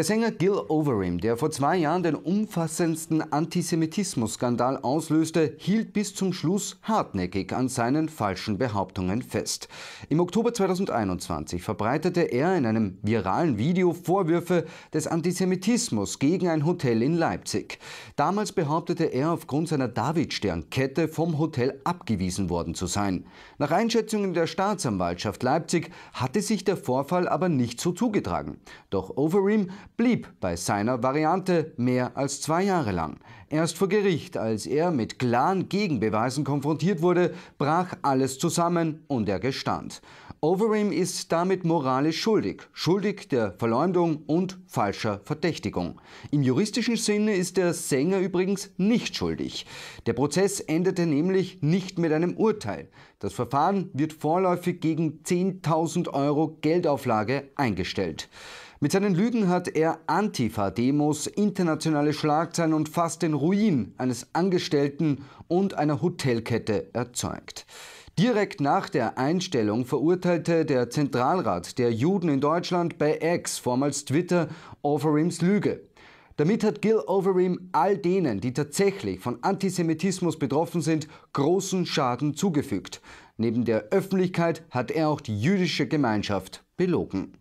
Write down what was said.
Der Sänger Gil Overeem, der vor zwei Jahren den umfassendsten Antisemitismus-Skandal auslöste, hielt bis zum Schluss hartnäckig an seinen falschen Behauptungen fest. Im Oktober 2021 verbreitete er in einem viralen Video Vorwürfe des Antisemitismus gegen ein Hotel in Leipzig. Damals behauptete er aufgrund seiner Davidsternkette vom Hotel abgewiesen worden zu sein. Nach Einschätzungen der Staatsanwaltschaft Leipzig hatte sich der Vorfall aber nicht so zugetragen. Doch Overeem blieb bei seiner Variante mehr als zwei Jahre lang. Erst vor Gericht, als er mit klaren Gegenbeweisen konfrontiert wurde, brach alles zusammen und er gestand. Overeem ist damit moralisch schuldig, schuldig der Verleumdung und falscher Verdächtigung. Im juristischen Sinne ist der Sänger übrigens nicht schuldig. Der Prozess endete nämlich nicht mit einem Urteil. Das Verfahren wird vorläufig gegen 10.000 Euro Geldauflage eingestellt. Mit seinen Lügen hat er Antifa-Demos, internationale Schlagzeilen und fast den Ruin eines Angestellten und einer Hotelkette erzeugt. Direkt nach der Einstellung verurteilte der Zentralrat der Juden in Deutschland bei X, vormals Twitter, Overims Lüge. Damit hat Gil Overim all denen, die tatsächlich von Antisemitismus betroffen sind, großen Schaden zugefügt. Neben der Öffentlichkeit hat er auch die jüdische Gemeinschaft belogen.